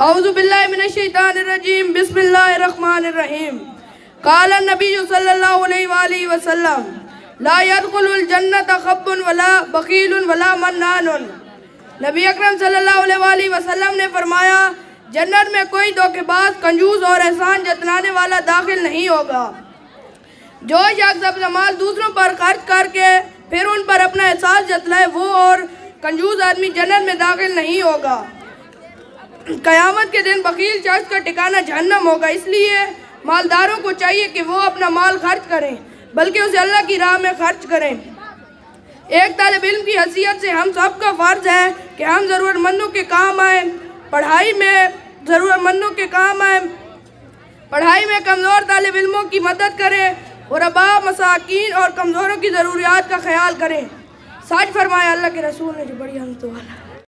जन्नत में कोई धोखेबाज कंजूस और एहसान जतनाने वाला दाखिल नहीं होगा जो शख्स अपना माल दूसरों पर खर्च करके फिर उन पर अपना एहसास जतलाए वो और कंजूस आदमी जन्नत में दाखिल नहीं होगा क़यामत के दिन बकील चर्च का टिकाना जहन्नम होगा इसलिए मालदारों को चाहिए कि वो अपना माल खर्च करें बल्कि उसे अल्लाह की राह में खर्च करें एक तालब इम की हैसियत से हम सब का फ़र्ज़ है कि हम ज़रूरतमंदों के काम आए पढ़ाई में ज़रूरतमंदों के काम आए पढ़ाई में कमज़ोर तालब इलमों की मदद करें और अबा मसाकिन और कमज़ोरों की ज़रूरियात का ख्याल करें साज फरमाया अल्लाह के रसूल ने जो बड़ी हम तो